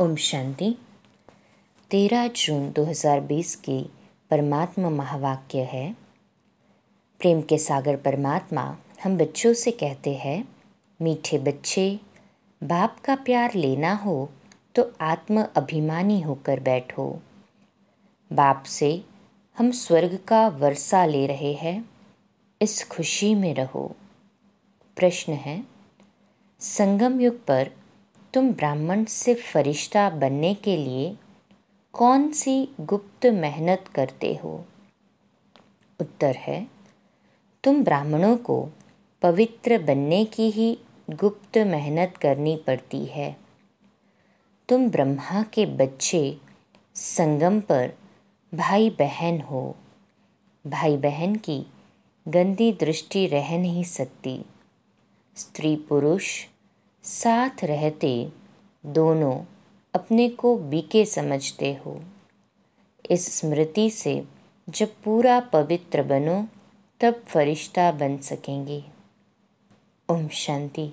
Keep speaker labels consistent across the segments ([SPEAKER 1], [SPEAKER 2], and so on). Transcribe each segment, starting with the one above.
[SPEAKER 1] ओम शांति तेरह जून 2020 की परमात्मा महावाक्य है प्रेम के सागर परमात्मा हम बच्चों से कहते हैं मीठे बच्चे बाप का प्यार लेना हो तो आत्म अभिमानी होकर बैठो बाप से हम स्वर्ग का वर्षा ले रहे हैं इस खुशी में रहो प्रश्न है संगम युग पर तुम ब्राह्मण से फरिश्ता बनने के लिए कौन सी गुप्त मेहनत करते हो उत्तर है तुम ब्राह्मणों को पवित्र बनने की ही गुप्त मेहनत करनी पड़ती है तुम ब्रह्मा के बच्चे संगम पर भाई बहन हो भाई बहन की गंदी दृष्टि रह नहीं सकती स्त्री पुरुष साथ रहते दोनों अपने को बीके समझते हो इस स्मृति से जब पूरा पवित्र बनो तब फरिश्ता बन सकेंगे ओम शांति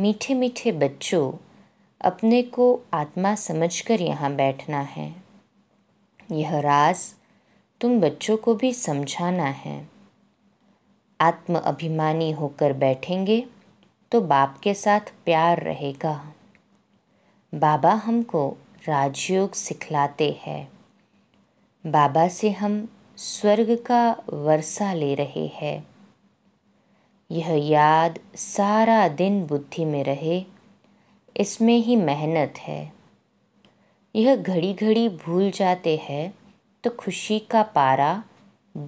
[SPEAKER 1] मीठे मीठे बच्चों अपने को आत्मा समझकर यहाँ बैठना है यह राज तुम बच्चों को भी समझाना है आत्म अभिमानी होकर बैठेंगे तो बाप के साथ प्यार रहेगा बाबा हमको राजयोग सिखलाते हैं बाबा से हम स्वर्ग का वर्षा ले रहे हैं यह याद सारा दिन बुद्धि में रहे इसमें ही मेहनत है यह घड़ी घड़ी भूल जाते हैं तो खुशी का पारा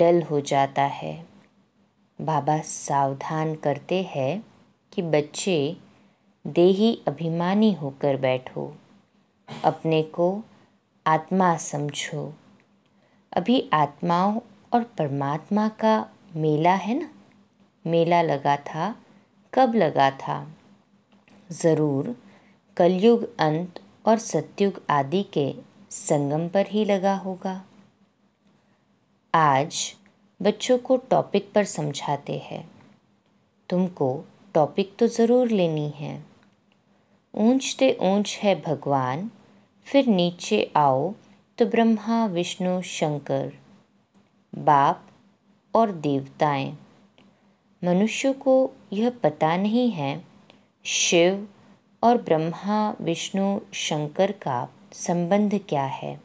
[SPEAKER 1] डल हो जाता है बाबा सावधान करते हैं कि बच्चे देही अभिमानी होकर बैठो अपने को आत्मा समझो अभी आत्माओं और परमात्मा का मेला है ना मेला लगा था कब लगा था ज़रूर कलयुग अंत और सत्युग आदि के संगम पर ही लगा होगा आज बच्चों को टॉपिक पर समझाते हैं तुमको टॉपिक तो ज़रूर लेनी है ऊंच ते ऊंच है भगवान फिर नीचे आओ तो ब्रह्मा विष्णु शंकर बाप और देवताएं मनुष्य को यह पता नहीं है शिव और ब्रह्मा विष्णु शंकर का संबंध क्या है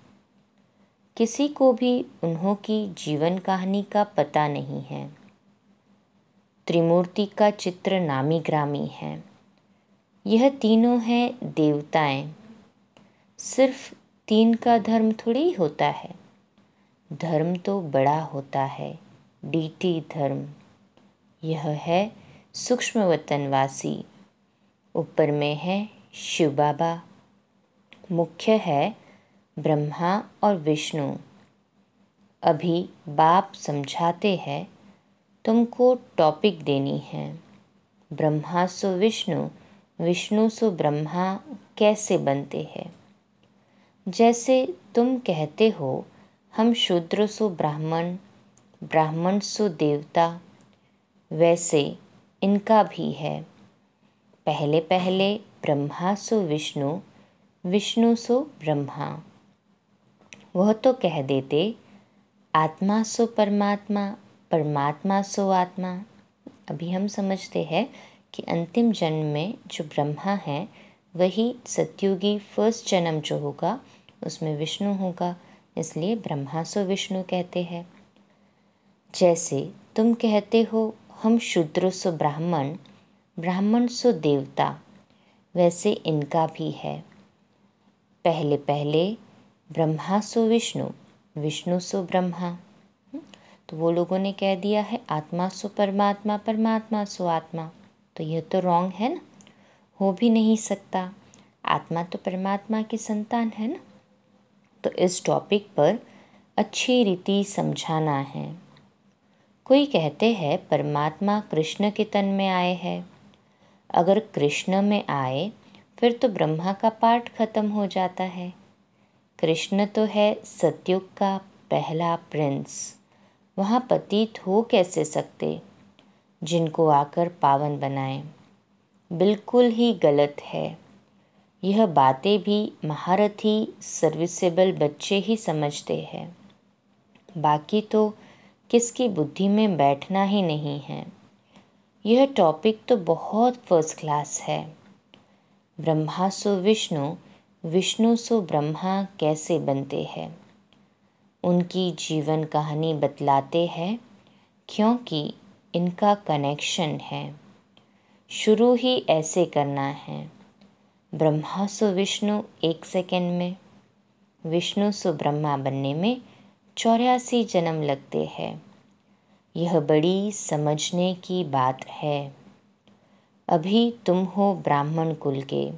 [SPEAKER 1] किसी को भी उन्हों की जीवन कहानी का पता नहीं है त्रिमूर्ति का चित्र नामी ग्रामी है यह तीनों हैं देवताएं सिर्फ तीन का धर्म थोड़ी होता है धर्म तो बड़ा होता है डीटी धर्म यह है सूक्ष्म वतनवासी ऊपर में है शिव बाबा मुख्य है ब्रह्मा और विष्णु अभी बाप समझाते हैं तुमको टॉपिक देनी है ब्रह्मा सो विष्णु विष्णु सो ब्रह्मा कैसे बनते हैं जैसे तुम कहते हो हम शूद्र सो ब्राह्मण ब्राह्मण सो देवता वैसे इनका भी है पहले पहले ब्रह्मा सो विष्णु विष्णु सो ब्रह्मा वह तो कह देते आत्मा सो परमात्मा परमात्मा सो आत्मा अभी हम समझते हैं कि अंतिम जन्म में जो ब्रह्मा है वही सत्युगी फर्स्ट जन्म जो होगा उसमें विष्णु होगा इसलिए ब्रह्मा सो विष्णु कहते हैं जैसे तुम कहते हो हम शूद्र सो ब्राह्मण ब्राह्मण सो देवता वैसे इनका भी है पहले पहले ब्रह्मा सो विष्णु विष्णु सो ब्रह्मा तो वो लोगों ने कह दिया है आत्मा सो परमात्मा परमात्मा सो आत्मा तो यह तो रॉन्ग है ना हो भी नहीं सकता आत्मा तो परमात्मा की संतान है ना तो इस टॉपिक पर अच्छी रीति समझाना है कोई कहते हैं परमात्मा कृष्ण के तन में आए हैं अगर कृष्ण में आए फिर तो ब्रह्मा का पाठ खत्म हो जाता है कृष्ण तो है सतयुग का पहला प्रिंस वहाँ पतित हो कैसे सकते जिनको आकर पावन बनाए बिल्कुल ही गलत है यह बातें भी महारथी सर्विसेबल बच्चे ही समझते हैं बाकी तो किसकी बुद्धि में बैठना ही नहीं है यह टॉपिक तो बहुत फर्स्ट क्लास है ब्रह्मा सो विष्णु विष्णु सो ब्रह्मा कैसे बनते हैं उनकी जीवन कहानी बतलाते हैं क्योंकि इनका कनेक्शन है शुरू ही ऐसे करना है ब्रह्मा सु विष्णु एक सेकेंड में विष्णु सु ब्रह्मा बनने में चौरासी जन्म लगते हैं यह बड़ी समझने की बात है अभी तुम हो ब्राह्मण कुल के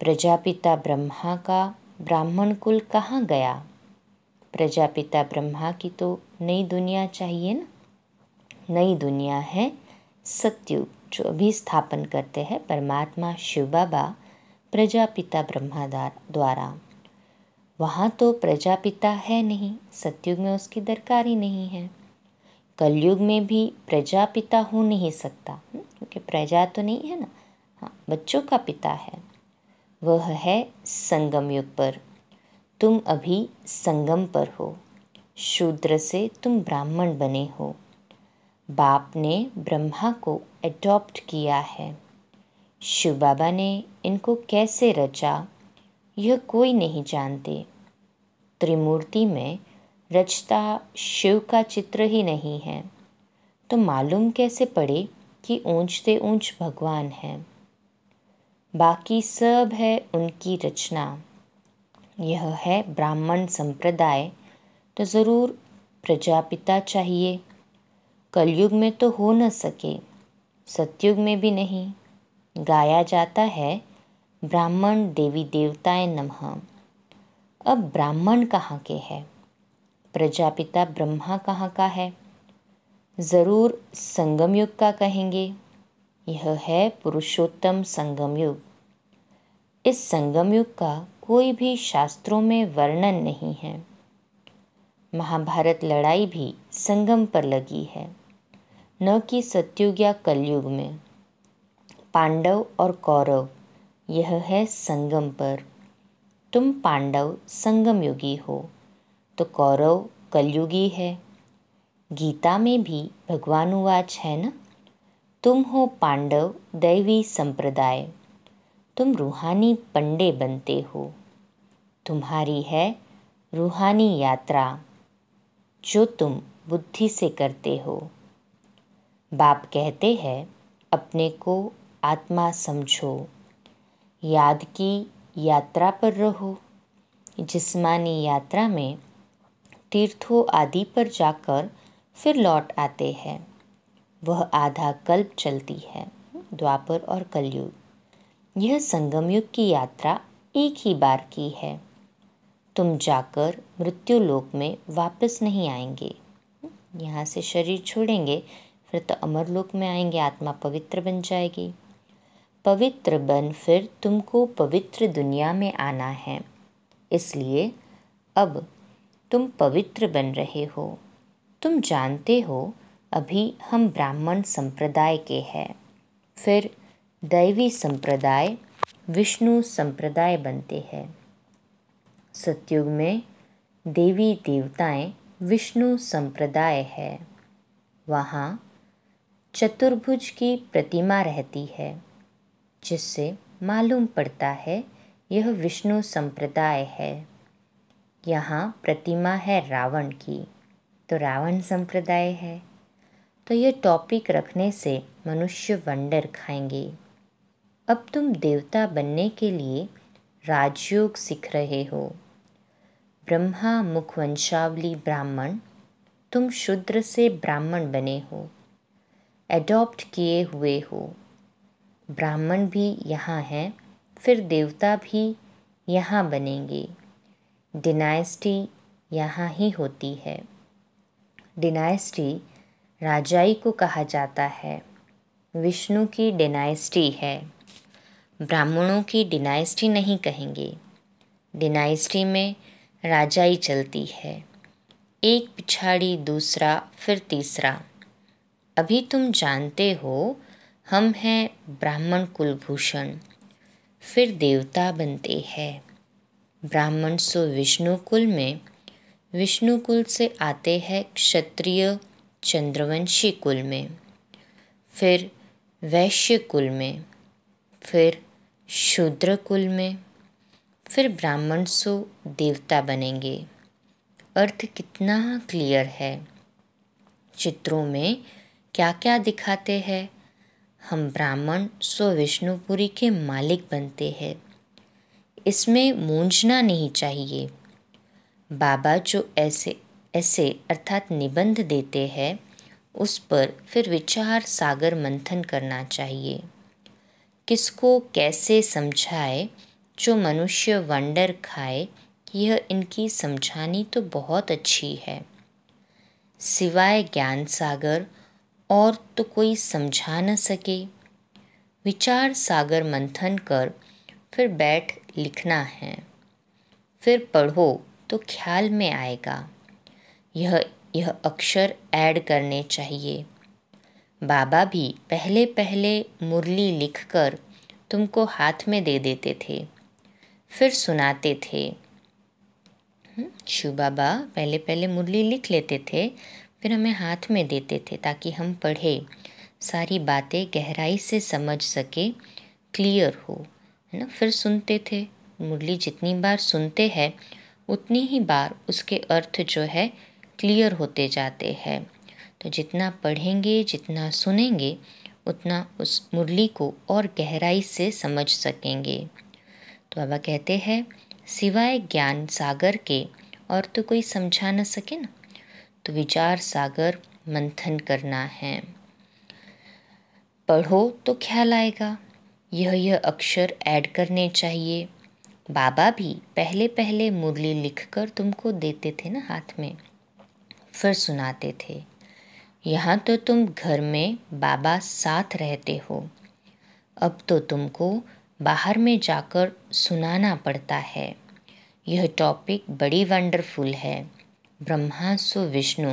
[SPEAKER 1] प्रजापिता ब्रह्मा का ब्राह्मण कुल कहाँ गया प्रजापिता ब्रह्मा की तो नई दुनिया चाहिए ना नई दुनिया है सत्युग जो अभी स्थापन करते हैं परमात्मा शिव बाबा प्रजापिता ब्रह्मा द्वारा वहाँ तो प्रजापिता है नहीं सत्युग में उसकी दरकार ही नहीं है कलयुग में भी प्रजापिता हो नहीं सकता हम्म, क्योंकि प्रजा तो नहीं है ना हाँ बच्चों का पिता है वह है संगम युग पर तुम अभी संगम पर हो शूद्र से तुम ब्राह्मण बने हो बाप ने ब्रह्मा को एडॉप्ट किया है शिव बाबा ने इनको कैसे रचा यह कोई नहीं जानते त्रिमूर्ति में रचता शिव का चित्र ही नहीं है तो मालूम कैसे पड़े कि ऊंचते ऊंच भगवान हैं बाकी सब है उनकी रचना यह है ब्राह्मण संप्रदाय तो ज़रूर प्रजापिता चाहिए कलयुग में तो हो न सके सत्युग में भी नहीं गाया जाता है ब्राह्मण देवी देवताएं नमः अब ब्राह्मण कहाँ के हैं प्रजापिता ब्रह्मा कहाँ का है ज़रूर संगमयुग का कहेंगे यह है पुरुषोत्तम संगमयुग इस संगमयुग युग का कोई भी शास्त्रों में वर्णन नहीं है महाभारत लड़ाई भी संगम पर लगी है न कि सत्युग या कलयुग में पांडव और कौरव यह है संगम पर तुम पांडव संगमयुगी हो तो कौरव कलयुगी है गीता में भी भगवानुवाच है न तुम हो पांडव दैवी संप्रदाय तुम रूहानी पंडे बनते हो तुम्हारी है रूहानी यात्रा जो तुम बुद्धि से करते हो बाप कहते हैं अपने को आत्मा समझो याद की यात्रा पर रहो जिस्मानी यात्रा में तीर्थों आदि पर जाकर फिर लौट आते हैं वह आधा कल्प चलती है द्वापर और कलयुग यह संगमयुग की यात्रा एक ही बार की है तुम जाकर मृत्यु लोक में वापस नहीं आएंगे यहाँ से शरीर छोड़ेंगे फिर तो अमर लोक में आएंगे आत्मा पवित्र बन जाएगी पवित्र बन फिर तुमको पवित्र दुनिया में आना है इसलिए अब तुम पवित्र बन रहे हो तुम जानते हो अभी हम ब्राह्मण संप्रदाय के हैं फिर दैवी संप्रदाय विष्णु संप्रदाय बनते हैं सत्युग में देवी देवताएं विष्णु संप्रदाय है वहाँ चतुर्भुज की प्रतिमा रहती है जिससे मालूम पड़ता है यह विष्णु संप्रदाय है यहाँ प्रतिमा है रावण की तो रावण संप्रदाय है तो यह टॉपिक रखने से मनुष्य वंडर खाएंगे अब तुम देवता बनने के लिए राजयोग सीख रहे हो ब्रह्मा मुखवंशावली ब्राह्मण तुम शूद्र से ब्राह्मण बने हो एडॉप्ट किए हुए हो ब्राह्मण भी यहाँ हैं फिर देवता भी यहाँ बनेंगे डिनाइस्टी यहाँ ही होती है डिनाइस्टी राजाई को कहा जाता है विष्णु की डिनाइस्टी है ब्राह्मणों की डिनाइस्टी नहीं कहेंगे डिनाइस्टी में राजाई चलती है एक पिछाड़ी दूसरा फिर तीसरा अभी तुम जानते हो हम हैं ब्राह्मण कुलभूषण फिर देवता बनते हैं ब्राह्मण सो विष्णु कुल में विष्णु कुल से आते हैं क्षत्रिय चंद्रवंशी कुल में फिर वैश्य कुल में फिर शूद्र कुल में फिर ब्राह्मण सो देवता बनेंगे अर्थ कितना क्लियर है चित्रों में क्या क्या दिखाते हैं हम ब्राह्मण सो विष्णुपुरी के मालिक बनते हैं इसमें मूंझना नहीं चाहिए बाबा जो ऐसे ऐसे अर्थात निबंध देते हैं उस पर फिर विचार सागर मंथन करना चाहिए किसको कैसे समझाए जो मनुष्य वंडर खाए यह इनकी समझानी तो बहुत अच्छी है सिवाय ज्ञान सागर और तो कोई समझा न सके विचार सागर मंथन कर फिर बैठ लिखना है फिर पढ़ो तो ख्याल में आएगा यह यह अक्षर ऐड करने चाहिए बाबा भी पहले पहले मुरली लिखकर तुमको हाथ में दे देते थे फिर सुनाते थे हम्म, शिव बाबा पहले पहले मुरली लिख लेते थे फिर हमें हाथ में देते थे ताकि हम पढ़े सारी बातें गहराई से समझ सके क्लियर हो है ना फिर सुनते थे मुरली जितनी बार सुनते हैं उतनी ही बार उसके अर्थ जो है क्लियर होते जाते हैं तो जितना पढ़ेंगे जितना सुनेंगे उतना उस मुरली को और गहराई से समझ सकेंगे तो बाबा कहते हैं सिवाय ज्ञान सागर के और तो कोई समझा न सके ना तो विचार सागर मंथन करना है पढ़ो तो ख्याल आएगा यह यह अक्षर ऐड करने चाहिए बाबा भी पहले पहले मुरली लिखकर तुमको देते थे ना हाथ में फिर सुनाते थे यहाँ तो तुम घर में बाबा साथ रहते हो अब तो तुमको बाहर में जाकर सुनाना पड़ता है यह टॉपिक बड़ी वंडरफुल है ब्रह्मा सो विष्णु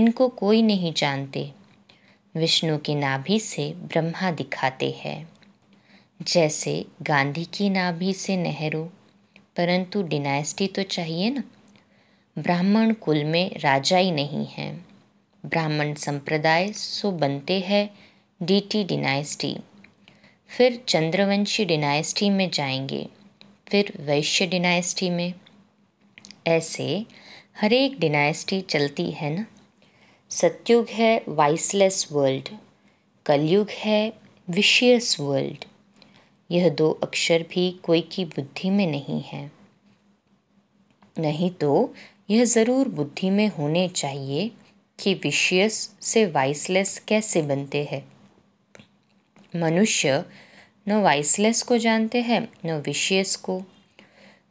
[SPEAKER 1] इनको कोई नहीं जानते विष्णु की नाभि से ब्रह्मा दिखाते हैं जैसे गांधी की नाभि से नेहरू परंतु डिनाइस्टी तो चाहिए ना ब्राह्मण कुल में राजा ही नहीं है ब्राह्मण संप्रदाय सो बनते हैं डीटी डिनाइस्टी फिर चंद्रवंशी डिनाइस्टी में जाएंगे फिर वैश्य डिनाइस्टी में ऐसे हर एक डिनाइस्टी चलती है ना सत्युग है वाइसलेस वर्ल्ड कलयुग है विशियस वर्ल्ड यह दो अक्षर भी कोई की बुद्धि में नहीं है नहीं तो यह ज़रूर बुद्धि में होने चाहिए कि विशियस से वाइसलेस कैसे बनते हैं मनुष्य न वाइसलेस को जानते हैं न विशियस को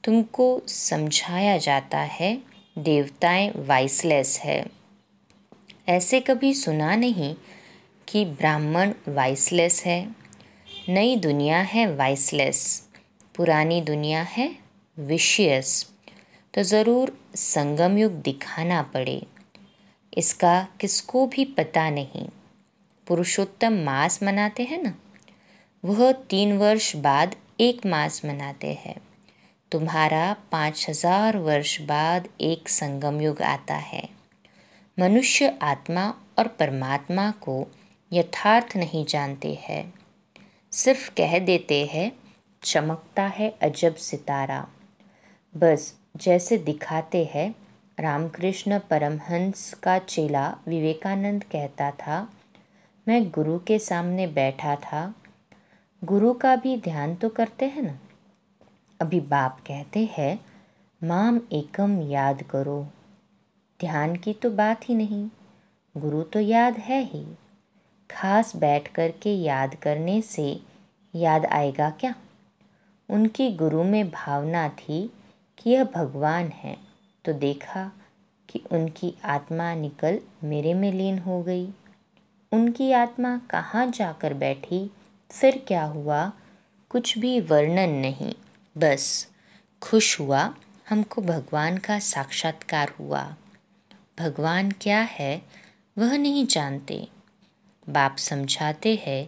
[SPEAKER 1] तुमको समझाया जाता है देवताएं वाइसलेस है ऐसे कभी सुना नहीं कि ब्राह्मण वाइसलेस है नई दुनिया है वाइसलेस पुरानी दुनिया है विशियस तो ज़रूर संगम युग दिखाना पड़े इसका किसको भी पता नहीं पुरुषोत्तम मास मनाते हैं ना वह तीन वर्ष बाद एक मास मनाते हैं तुम्हारा पाँच हजार वर्ष बाद एक संगम युग आता है मनुष्य आत्मा और परमात्मा को यथार्थ नहीं जानते हैं सिर्फ कह देते हैं चमकता है अजब सितारा बस जैसे दिखाते हैं रामकृष्ण परमहंस का चेला विवेकानंद कहता था मैं गुरु के सामने बैठा था गुरु का भी ध्यान तो करते हैं ना अभी बाप कहते हैं माम एकम याद करो ध्यान की तो बात ही नहीं गुरु तो याद है ही खास बैठ कर के याद करने से याद आएगा क्या उनकी गुरु में भावना थी कि यह भगवान है तो देखा कि उनकी आत्मा निकल मेरे में लीन हो गई उनकी आत्मा कहाँ जाकर बैठी फिर क्या हुआ कुछ भी वर्णन नहीं बस खुश हुआ हमको भगवान का साक्षात्कार हुआ भगवान क्या है वह नहीं जानते बाप समझाते हैं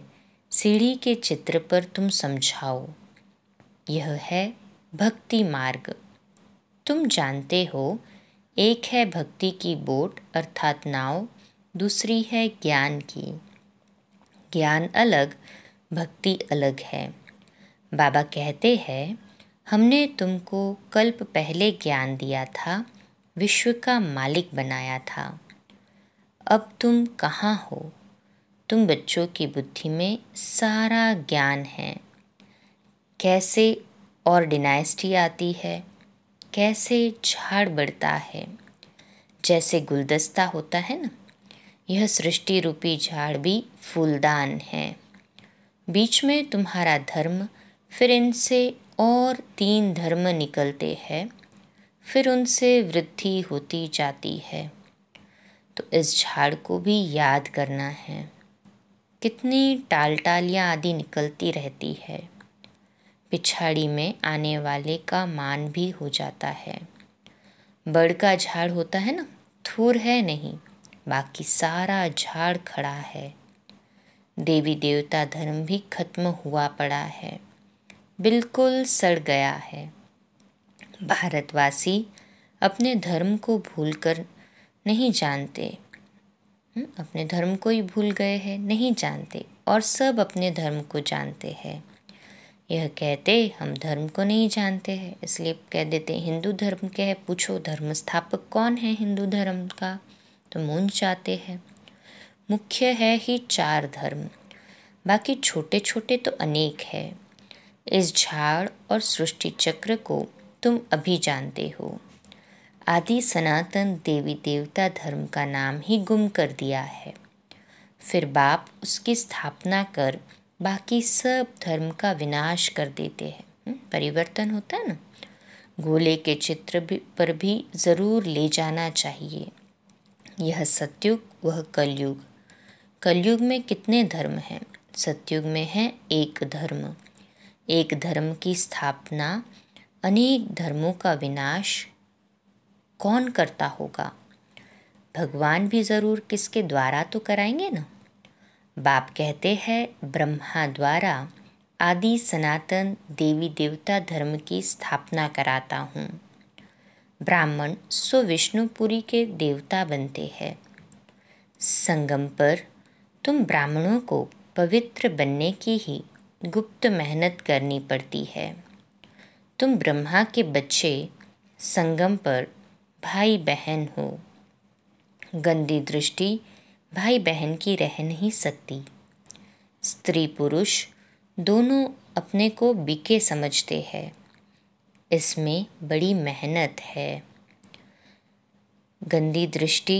[SPEAKER 1] सीढ़ी के चित्र पर तुम समझाओ यह है भक्ति मार्ग तुम जानते हो एक है भक्ति की बोट अर्थात नाव दूसरी है ज्ञान की ज्ञान अलग भक्ति अलग है बाबा कहते हैं हमने तुमको कल्प पहले ज्ञान दिया था विश्व का मालिक बनाया था अब तुम कहाँ हो तुम बच्चों की बुद्धि में सारा ज्ञान है कैसे और डिनाइस्टी आती है कैसे झाड़ बढ़ता है जैसे गुलदस्ता होता है ना यह सृष्टि रूपी झाड़ भी फूलदान है बीच में तुम्हारा धर्म फिर इनसे और तीन धर्म निकलते हैं फिर उनसे वृद्धि होती जाती है तो इस झाड़ को भी याद करना है कितनी टालटालियाँ आदि निकलती रहती है पिछाड़ी में आने वाले का मान भी हो जाता है बड़ का झाड़ होता है ना थूर है नहीं बाकी सारा झाड़ खड़ा है देवी देवता धर्म भी खत्म हुआ पड़ा है बिल्कुल सड़ गया है भारतवासी अपने धर्म को भूलकर नहीं जानते हम्म, अपने धर्म को ही भूल गए हैं नहीं जानते और सब अपने धर्म को जानते हैं यह कहते हम धर्म को नहीं जानते हैं इसलिए कह देते हिंदू धर्म के है पूछो धर्म स्थापक कौन है हिंदू धर्म का तो मूंज चाहते हैं मुख्य है ही चार धर्म बाकी छोटे छोटे तो अनेक है इस झाड़ और सृष्टि चक्र को तुम अभी जानते हो आदि सनातन देवी देवता धर्म का नाम ही गुम कर दिया है फिर बाप उसकी स्थापना कर बाकी सब धर्म का विनाश कर देते हैं हम्म, परिवर्तन होता है ना गोले के चित्र भी पर भी ज़रूर ले जाना चाहिए यह सत्युग वह कलयुग कलयुग में कितने धर्म हैं सत्युग में है एक धर्म एक धर्म की स्थापना अनेक धर्मों का विनाश कौन करता होगा भगवान भी ज़रूर किसके द्वारा तो कराएंगे ना बाप कहते हैं ब्रह्मा द्वारा आदि सनातन देवी देवता धर्म की स्थापना कराता हूँ ब्राह्मण सो विष्णुपुरी के देवता बनते हैं संगम पर तुम ब्राह्मणों को पवित्र बनने की ही गुप्त मेहनत करनी पड़ती है तुम ब्रह्मा के बच्चे संगम पर भाई बहन हो गंदी दृष्टि भाई बहन की रह नहीं सकती स्त्री पुरुष दोनों अपने को बिके समझते हैं इसमें बड़ी मेहनत है गंदी दृष्टि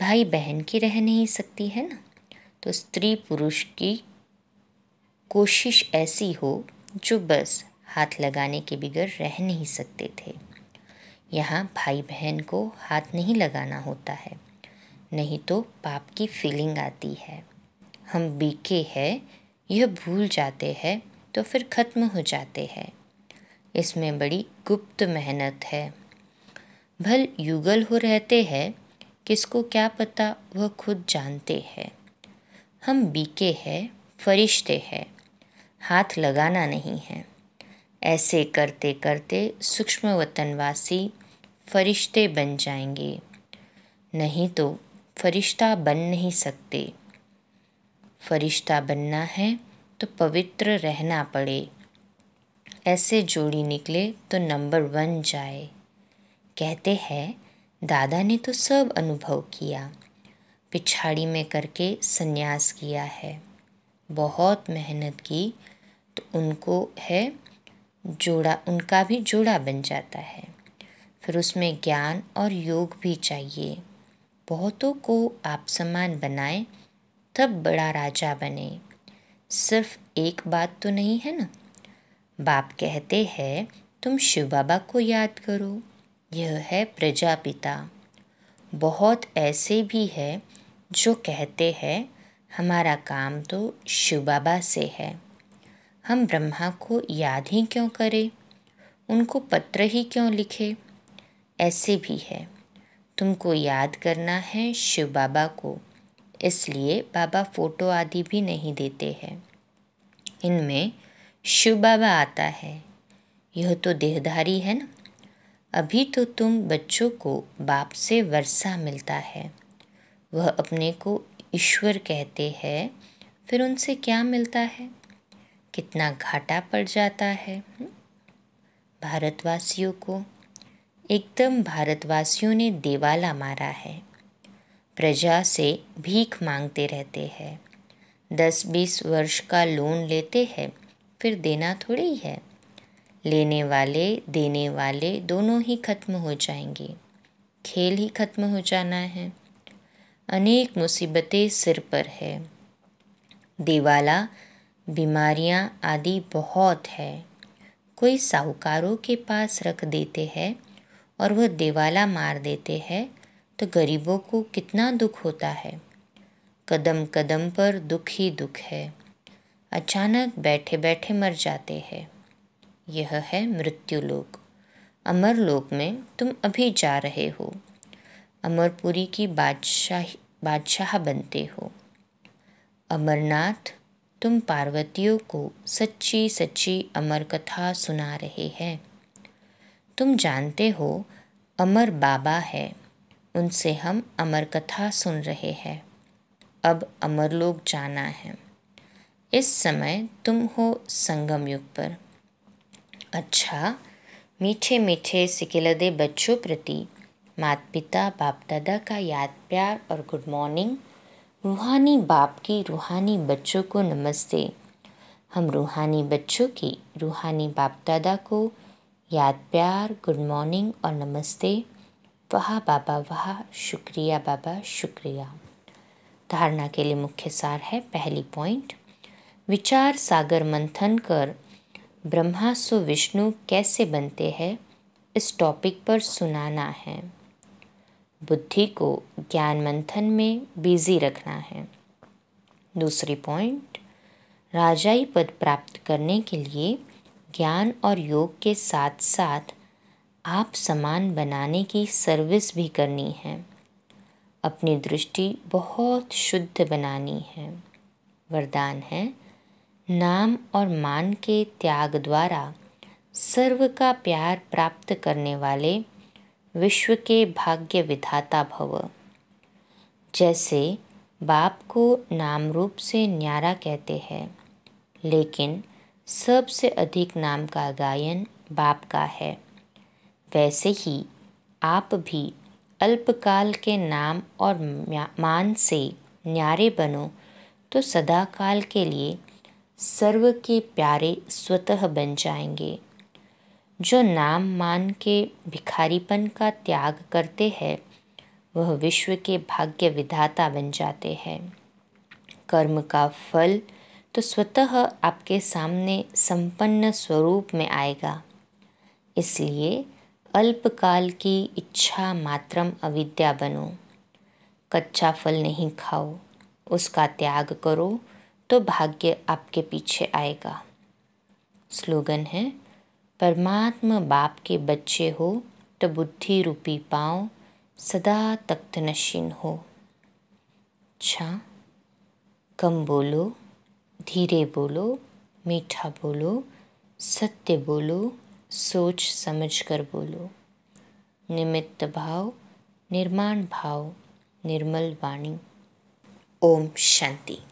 [SPEAKER 1] भाई बहन की रह नहीं सकती है ना तो स्त्री पुरुष की कोशिश ऐसी हो जो बस हाथ लगाने के बगैर रह नहीं सकते थे यहाँ भाई बहन को हाथ नहीं लगाना होता है नहीं तो पाप की फीलिंग आती है हम बीके हैं यह भूल जाते हैं तो फिर ख़त्म हो जाते हैं इसमें बड़ी गुप्त मेहनत है भल युगल हो रहते हैं किसको क्या पता वह खुद जानते हैं हम बीके हैं फरिश्ते हैं हाथ लगाना नहीं है ऐसे करते करते सूक्ष्म वतनवासी फरिश्ते बन जाएंगे नहीं तो फरिश्ता बन नहीं सकते फरिश्ता बनना है तो पवित्र रहना पड़े ऐसे जोड़ी निकले तो नंबर वन जाए कहते हैं दादा ने तो सब अनुभव किया पिछाड़ी में करके संन्यास किया है बहुत मेहनत की तो उनको है जोड़ा उनका भी जोड़ा बन जाता है फिर उसमें ज्ञान और योग भी चाहिए बहुतों को आप समान बनाए तब बड़ा राजा बने सिर्फ एक बात तो नहीं है ना बाप कहते हैं तुम शिव बाबा को याद करो यह है प्रजापिता बहुत ऐसे भी है जो कहते हैं हमारा काम तो शिव बाबा से है हम ब्रह्मा को याद ही क्यों करें उनको पत्र ही क्यों लिखे ऐसे भी है तुमको याद करना है शिव बाबा को इसलिए बाबा फ़ोटो आदि भी नहीं देते हैं इनमें शिव बाबा आता है यह तो देहधारी है ना अभी तो तुम बच्चों को बाप से वर्षा मिलता है वह अपने को ईश्वर कहते हैं फिर उनसे क्या मिलता है कितना घाटा पड़ जाता है हम्म? भारतवासियों को एकदम भारतवासियों ने देवाला मारा है प्रजा से भीख मांगते रहते हैं दस बीस वर्ष का लोन लेते हैं फिर देना थोड़ी ही है लेने वाले देने वाले दोनों ही खत्म हो जाएंगे खेल ही खत्म हो जाना है अनेक मुसीबतें सिर पर है दिवाला बीमारियां आदि बहुत है कोई साहूकारों के पास रख देते हैं और वह देवाला मार देते हैं तो गरीबों को कितना दुख होता है कदम कदम पर दुख ही दुख है अचानक बैठे बैठे मर जाते हैं यह है मृत्यु लोक अमर लोक में तुम अभी जा रहे हो अमरपुरी की बादशाह बादशाह बनते हो अमरनाथ तुम पार्वतियों को सच्ची सच्ची अमर कथा सुना रहे हैं तुम जानते हो अमर बाबा है उनसे हम अमर कथा सुन रहे हैं अब अमर लोग जाना है इस समय तुम हो संगम युग पर अच्छा मीठे मीठे सिकिलदे बच्चों प्रति माता पिता बाप दादा का याद प्यार और गुड मॉर्निंग रूहानी बाप की रूहानी बच्चों को नमस्ते हम रूहानी बच्चों की रूहानी बाप दादा को याद प्यार गुड मॉर्निंग और नमस्ते वाह बाबा वाह शुक्रिया बाबा शुक्रिया धारणा के लिए मुख्य सार है पहली पॉइंट विचार सागर मंथन कर ब्रह्मा सु विष्णु कैसे बनते हैं इस टॉपिक पर सुनाना है बुद्धि को ज्ञान मंथन में बिजी रखना है दूसरी पॉइंट राजाई पद प्राप्त करने के लिए ज्ञान और योग के साथ साथ आप समान बनाने की सर्विस भी करनी है अपनी दृष्टि बहुत शुद्ध बनानी है वरदान है नाम और मान के त्याग द्वारा सर्व का प्यार प्राप्त करने वाले विश्व के भाग्य विधाता भव जैसे बाप को नाम रूप से न्यारा कहते हैं लेकिन सबसे अधिक नाम का गायन बाप का है वैसे ही आप भी अल्पकाल के नाम और मान से न्यारे बनो तो सदाकाल के लिए सर्व के प्यारे स्वतः बन जाएंगे जो नाम मान के भिखारीपन का त्याग करते हैं वह विश्व के भाग्य विधाता बन जाते हैं कर्म का फल तो स्वतः आपके सामने संपन्न स्वरूप में आएगा इसलिए अल्पकाल की इच्छा मात्रम अविद्या बनो कच्चा फल नहीं खाओ उसका त्याग करो तो भाग्य आपके पीछे आएगा स्लोगन है परमात्मा बाप के बच्चे हो तो बुद्धि रूपी पाओ सदा तख्त नशीन हो अच्छा कम बोलो धीरे बोलो मीठा बोलो सत्य बोलो सोच समझ कर बोलो निमित्त भाव निर्माण भाव निर्मल वाणी ओम शांति